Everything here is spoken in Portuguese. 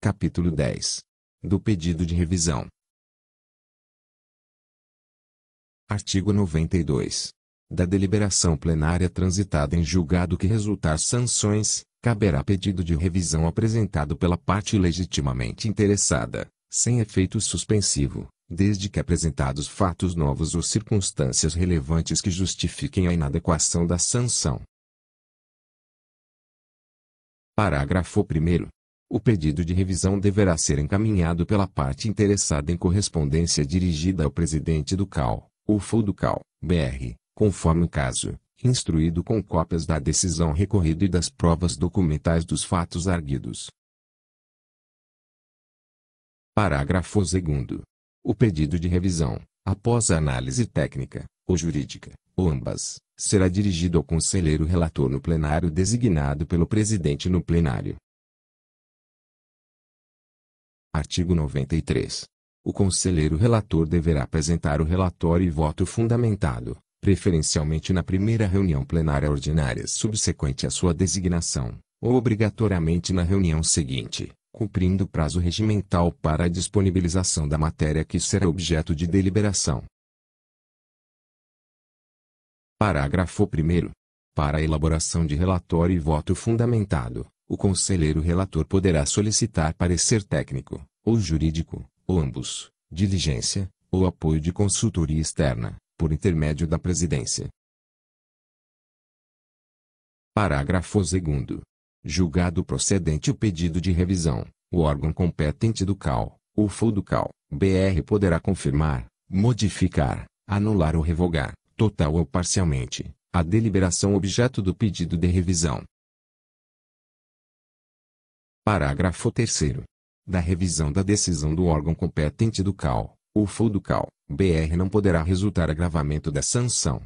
Capítulo 10 Do pedido de revisão. Artigo 92. Da deliberação plenária transitada em julgado que resultar sanções, caberá pedido de revisão apresentado pela parte legitimamente interessada, sem efeito suspensivo, desde que apresentados fatos novos ou circunstâncias relevantes que justifiquem a inadequação da sanção. Parágrafo 1. O pedido de revisão deverá ser encaminhado pela parte interessada em correspondência dirigida ao presidente do CAL, ou FU do BR, conforme o caso, instruído com cópias da decisão recorrida e das provas documentais dos fatos arguidos. Parágrafo 2. O pedido de revisão, após a análise técnica, ou jurídica, ou ambas, será dirigido ao conselheiro relator no plenário designado pelo presidente no plenário Artigo 93. O conselheiro relator deverá apresentar o relatório e voto fundamentado, preferencialmente na primeira reunião plenária ordinária subsequente à sua designação, ou obrigatoriamente na reunião seguinte, cumprindo o prazo regimental para a disponibilização da matéria que será objeto de deliberação. Parágrafo 1. Para a elaboração de relatório e voto fundamentado, o conselheiro relator poderá solicitar parecer técnico, ou jurídico, ou ambos, diligência, ou apoio de consultoria externa, por intermédio da presidência. Parágrafo 2. Julgado procedente o pedido de revisão, o órgão competente do CAL, ou FOU do CAL, BR poderá confirmar, modificar, anular ou revogar, total ou parcialmente, a deliberação objeto do pedido de revisão, Parágrafo 3 Da revisão da decisão do órgão competente do CAL, o FUDUCAL, BR não poderá resultar agravamento da sanção